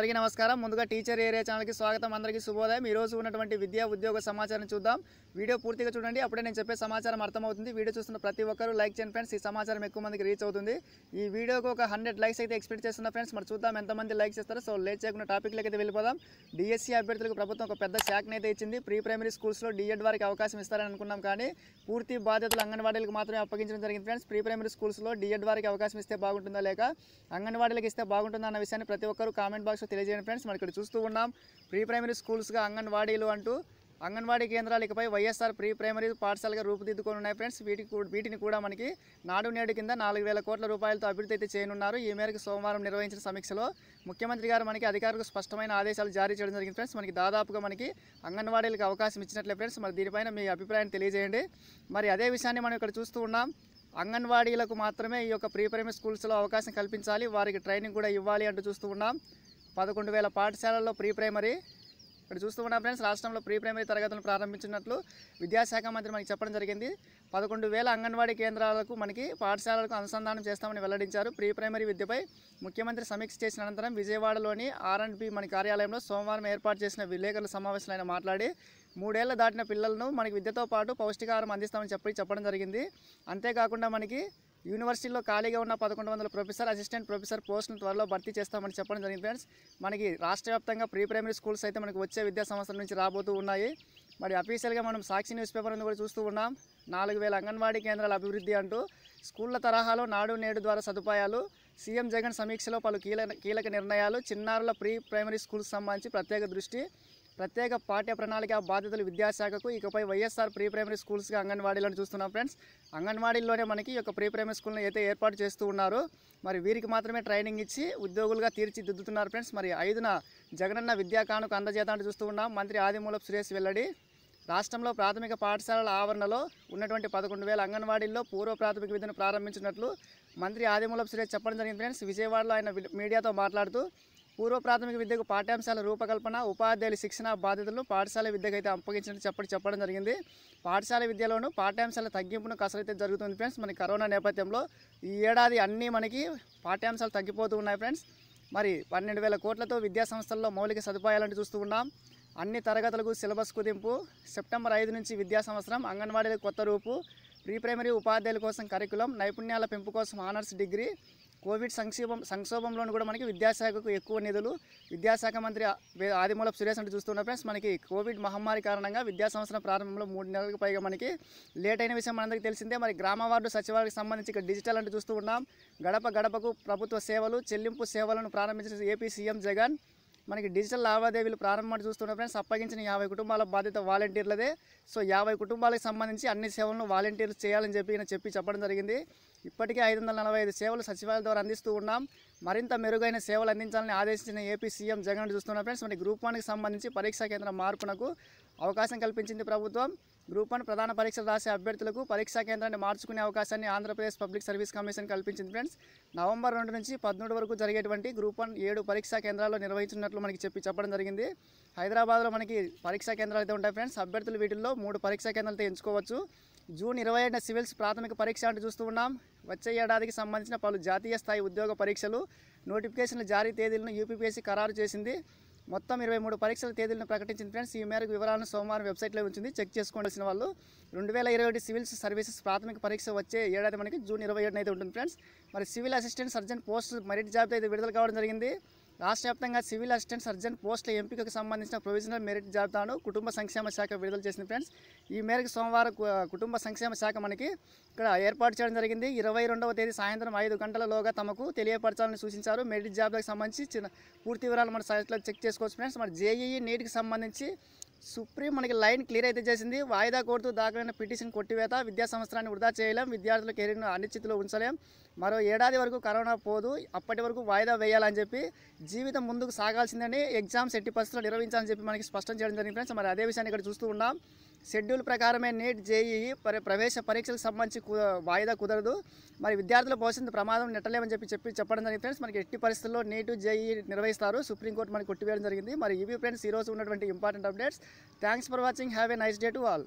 అందరికీ నమస్కారం ముందుగా టీచర్ ఏరియా ఛానల్కి స్వాగతం అందరికీ శుభోదయం ఈరోజు ఉన్నటువంటి విద్యా ఉద్యోగ సమాచారం చూద్దాం వీడియో పూర్తిగా చూడండి అప్పుడే నేను చెప్పే సమాచారం అర్థమవుతుంది వీడియో చూస్తున్న ప్రతి ఒక్కరూ లైక్ చేయండి ఫ్రెండ్స్ ఈ సమాచారం ఎక్కువ మందికి రీచ్ అవుతుంది ఈ వీడియోకి ఒక హండ్రెడ్ లైక్స్ అయితే ఎక్స్పెక్ట్ చేస్తున్న ఫ్రెండ్స్ మరి చూద్దాం ఎంతమంది లైక్ చేస్తారో సో లేట్ చేయకుండా టాపిక్లకి అయితే వెళ్ళిపోదాం డిఎస్సీ అభ్యర్థులకు ప్రభుత్వం ఒక పెద్ద శాఖని అయితే ఇచ్చింది ప్రీ ప్రైమరీ స్కూల్స్లో డిఎడ్ వారికి అవకాశం ఇస్తారని అనుకున్నాం కానీ పూర్తి బాధ్యతలు అంగన్వాడీలకు మాత్రమే అప్పగించడం జరిగింది ఫ్రెండ్స్ ప్రీ ప్రైమరీ స్కూల్స్లో డిఎడ్ వారికి అవకాశం ఇస్తే బాగుంటుందా లేక అంగన్వాడీలకు ఇస్తే బాగుంటుందా అన్న విషయాన్ని ప్రతి ఒక్కరూ కామెంట్ బాక్స్ తెలియజేయండి ఫ్రెండ్స్ మనం ఇక్కడ చూస్తూ ఉన్నాం ప్రీ ప్రైమరీ స్కూల్స్గా అంగన్వాడీలు అంటూ అంగన్వాడీ కేంద్రాలు ఇకపై వైఎస్ఆర్ ప్రీ ప్రైమరీ పాఠశాలగా రూపుదిద్దుకొని ఉన్నాయి ఫ్రెండ్స్ వీటికి వీటిని కూడా మనకి నాడు నేడు కింద నాలుగు వేల కోట్ల రూపాయలతో అభివృద్ధి అయితే చేయనున్నారు ఈ మేరకు సోమవారం నిర్వహించిన సమీక్షలో ముఖ్యమంత్రి గారు మనకి అధికారులకు స్పష్టమైన ఆదేశాలు జారీ చేయడం జరిగింది ఫ్రెండ్స్ మనకి దాదాపుగా మనకి అంగన్వాడీలకు అవకాశం ఇచ్చినట్లే ఫ్రెండ్స్ మరి దీనిపైన మీ అభిప్రాయాన్ని తెలియజేయండి మరి అదే విషయాన్ని మనం ఇక్కడ చూస్తూ ఉన్నాం అంగన్వాడీలకు మాత్రమే ఈ యొక్క ప్రీ ప్రైమరీ స్కూల్స్లో అవకాశం కల్పించాలి వారికి ట్రైనింగ్ కూడా ఇవ్వాలి అంటూ చూస్తూ ఉన్నాం పదకొండు వేల పాఠశాలల్లో ప్రీ ప్రైమరీ ఇక్కడ చూస్తూ ఉన్నాం ఫ్రెండ్స్ రాష్ట్రంలో ప్రీ ప్రైమరీ తరగతులను ప్రారంభించినట్లు విద్యాశాఖ మంత్రి మనకి చెప్పడం జరిగింది పదకొండు వేల అంగన్వాడీ కేంద్రాలకు మనకి పాఠశాలలకు అనుసంధానం చేస్తామని వెల్లడించారు ప్రీ ప్రైమరీ విద్యపై ముఖ్యమంత్రి సమీక్ష చేసిన అనంతరం విజయవాడలోని ఆర్ఎండ్బి మన కార్యాలయంలో సోమవారం ఏర్పాటు చేసిన విలేకరుల సమావేశంలో ఆయన మాట్లాడి మూడేళ్ల దాటిన పిల్లలను మనకి విద్యతో పాటు పౌష్టికాహారం అందిస్తామని చెప్పి చెప్పడం జరిగింది అంతేకాకుండా మనకి యూనివర్సిటీలో ఖాళీగా ఉన్న పదకొండు వందల ప్రొఫెసర్ అసిస్టెంట్ ప్రొఫెసర్ పోస్టులను త్వరలో భర్తీ చేస్తామని చెప్పడం జరిగింది ఫ్రెండ్స్ మనకి రాష్ట్ర వ్యాప్తంగా ప్రీ ప్రైమరీ స్కూల్స్ అయితే మనకి వచ్చే విద్యా సంవత్సరం నుంచి రాబోతూ ఉన్నాయి మరి అఫీషియల్గా మనం సాక్షి న్యూస్ పేపర్ కూడా చూస్తూ ఉన్నాం నాలుగు వేల అంగన్వాడీ కేంద్రాల అభివృద్ధి అంటూ స్కూళ్ల తరహాలో నాడు నేడు ద్వారా సదుపాయాలు సీఎం జగన్ సమీక్షలో పలు కీలక కీలక నిర్ణయాలు చిన్నారుల ప్రీ ప్రైమరీ స్కూల్స్ సంబంధించి ప్రత్యేక దృష్టి ప్రత్యేక పాఠ్య ప్రణాళిక బాధ్యతలు విద్యాశాఖకు ఇకపై వైఎస్ఆర్ ప్రీ ప్రైమరీ స్కూల్స్గా అంగన్వాడీలను చూస్తున్నాం ఫ్రెండ్స్ అంగన్వాడీల్లోనే మనకి యొక్క ప్రీ ప్రైమరీ స్కూల్ని అయితే ఏర్పాటు చేస్తూ ఉన్నారు మరి వీరికి మాత్రమే ట్రైనింగ్ ఇచ్చి ఉద్యోగులుగా తీర్చిదిద్దుతున్నారు ఫ్రెండ్స్ మరి ఐదున జగనన్న విద్యా కానుక అందజేతాన్ని చూస్తూ ఉన్నాం మంత్రి ఆదిమూలపు సురేష్ వెల్లడి రాష్ట్రంలో ప్రాథమిక పాఠశాలల ఆవరణలో ఉన్నటువంటి పదకొండు వేల అంగన్వాడీల్లో పూర్వ ప్రాథమిక విద్యను ప్రారంభించినట్లు మంత్రి ఆదిమూలపు సురేష్ చెప్పడం జరిగింది ఫ్రెండ్స్ విజయవాడలో ఆయన మీడియాతో మాట్లాడుతూ పూర్వ ప్రాథమిక విద్యకు పాఠ్యాంశాల రూపకల్పన ఉపాధ్యాయుల శిక్షణ బాధ్యతలను పాఠశాల విద్యకు అయితే అప్పగించినట్టు చెప్పడం చెప్పడం జరిగింది పాఠశాల విద్యలోనూ పాఠ్యాంశాల తగ్గింపును కసరైతే జరుగుతుంది ఫ్రెండ్స్ మనకి కరోనా నేపథ్యంలో ఈ ఏడాది అన్నీ మనకి పాఠ్యాంశాలు తగ్గిపోతూ ఉన్నాయి ఫ్రెండ్స్ మరి పన్నెండు వేల కోట్లతో విద్యా సంస్థల్లో మౌలిక సదుపాయాలను చూస్తూ ఉన్నాం అన్ని తరగతులకు సిలబస్ కుదింపు సెప్టెంబర్ ఐదు నుంచి విద్యా సంవత్సరం అంగన్వాడీలకు కొత్త రూపు ప్రీ ప్రైమరీ ఉపాధ్యాయుల కోసం కరికులం నైపుణ్యాల పెంపు కోసం ఆనర్స్ డిగ్రీ కోవిడ్ సంక్షేమం సంక్షోభంలోనూ కూడా మనకి విద్యాశాఖకు ఎక్కువ నిధులు విద్యాశాఖ మంత్రి ఆదిమూలపు సురేష్ అంటే చూస్తున్న ఫ్రెండ్స్ మనకి కోవిడ్ మహమ్మారి కారణంగా విద్యా సంవత్సరం ప్రారంభంలో మూడు నెలలకు పైగా మనకి లేట్ అయిన విషయం మనందరికీ తెలిసిందే మరి గ్రామ వార్డు సచివాలయానికి సంబంధించి డిజిటల్ అంటూ చూస్తూ ఉన్నాం గడప గడపకు ప్రభుత్వ సేవలు చెల్లింపు సేవలను ప్రారంభించిన ఏపీ సీఎం జగన్ మనకి డిజిటల్ లావాదేవీలు ప్రారంభం చూస్తున్న ఫ్రెండ్స్ అప్పగించిన యాభై కుటుంబాల బాధ్యత వాలంటీర్లదే సో యాభై కుటుంబాలకు సంబంధించి అన్ని సేవలను వాలంటీర్లు చేయాలని చెప్పి చెప్పి చెప్పడం జరిగింది ఇప్పటికే ఐదు వందల నలభై ఐదు సేవలు సచివాలయం ద్వారా అందిస్తూ ఉన్నాం మరింత మెరుగైన సేవలు అందించాలని ఆదేశించిన ఏపీ సీఎం జగన్ చూస్తున్న ఫ్రెండ్స్ మనకి గ్రూప్ వన్కి సంబంధించి పరీక్షా కేంద్రం మార్పునకు అవకాశం కల్పించింది ప్రభుత్వం గ్రూప్ వన్ ప్రధాన పరీక్షలు రాసే అభ్యర్థులకు పరీక్షా కేంద్రాన్ని మార్చుకునే అవకాశాన్ని ఆంధ్రప్రదేశ్ పబ్లిక్ సర్వీస్ కమిషన్ కల్పించింది ఫ్రెండ్స్ నవంబర్ రెండు నుంచి పదమూడు వరకు జరిగేటువంటి గ్రూప్ వన్ ఏడు పరీక్షా కేంద్రాల్లో నిర్వహించినట్లు మనకి చెప్పి చెప్పడం జరిగింది హైదరాబాద్లో మనకి పరీక్షా కేంద్రాలు అయితే ఉంటాయి ఫ్రెండ్స్ అభ్యర్థులు వీటిల్లో మూడు పరీక్షా కేంద్రాలతో ఎంచుకోవచ్చు జూన్ ఇరవై ఏడున సివిల్స్ ప్రాథమిక పరీక్ష అంటూ చూస్తూ ఉన్నాం వచ్చే ఏడాదికి సంబంధించిన పలు జాతీయ స్థాయి ఉద్యోగ పరీక్షలు నోటిఫికేషన్ల జారీ తేదీలను యూపీపీఎస్సీ ఖరారు చేసింది మొత్తం ఇరవై మూడు పరీక్షల తేదీలను ప్రకటించింది ఫ్రెండ్స్ ఈ మేరకు వివరాలను సోమవారం వెబ్సైట్లో ఉంచింది చెక్ చేసుకోవాల్సిన వాళ్ళు రెండు వేల ఇరవై ఒకటి సివిల్స్ సర్వీసెస్ ప్రాథమిక పరీక్ష వచ్చే ఏడాది మనకి జూన్ ఇరవై ఏడున అయితే ఉంటుంది ఫ్రెండ్స్ మరి civil assistant surgeon post merit job అయితే విడుదల కావడం జరిగింది రాష్ట్ర వ్యాప్తంగా సివిల్ అసిస్టెంట్ సర్జన్ పోస్టుల ఎంపికకు సంబంధించిన ప్రొవిజనల్ మెరిట్ జాబితాను కుటుంబ సంక్షేమ శాఖ విడుదల చేసింది ఫ్రెండ్స్ ఈ మేరకు సోమవారం కుటుంబ సంక్షేమ శాఖ మనకి ఇక్కడ ఏర్పాటు చేయడం జరిగింది ఇరవై రెండవ తేదీ సాయంత్రం ఐదు గంటలలోగా తమకు తెలియపరచాలని సూచించారు మెరిట్ జాబ్లకు సంబంధించి పూర్తి వివరాలు మన సైట్లో చెక్ చేసుకోవచ్చు ఫ్రెండ్స్ మరి జేఈఈ నీట్కి సంబంధించి సుప్రీం మనకి లైన్ క్లియర్ అయితే చేసింది వాయిదా కోరుతూ దాఖలైన పిటిషన్ కొట్టివేత విద్యా సంవత్సరాన్ని వృధా చేయలేం విద్యార్థుల కెరీర్ను అనిశ్చితిలో ఉంచలేం మరో ఏడాది వరకు కరోనా పోదు అప్పటి వరకు వాయిదా వేయాలని చెప్పి జీవితం ముందుకు సాగాల్సిందని ఎగ్జామ్స్ ఎట్టి పరిస్థితులు నిర్వహించాలని చెప్పి మనకి స్పష్టం చేయడం జరిగింది ఫ్రెండ్స్ మరి అదే విషయాన్ని ఇక్కడ చూస్తూ ఉన్నాం షెడ్యూల్ ప్రకారమే నీట్ జేఈఈ ప్రవేశ పరీక్షలకు సంబంధించి వాయిదా కుదరదు మరి విద్యార్థుల భవిష్యత్తు ప్రమాదం నెట్టలేమని చెప్పి చెప్పి చెప్పడం జరిగింది ఫ్రెండ్స్ మనకి ఎట్టి పరిస్థితుల్లో నీటు జేఈ నిర్వహిస్తారు సుప్రీంకోర్టు మనకి కొట్టివేయడం జరిగింది మరి ఇవి ఫ్రెండ్స్ ఈరోజు ఉన్నటువంటి important updates thanks for watching have a nice day to all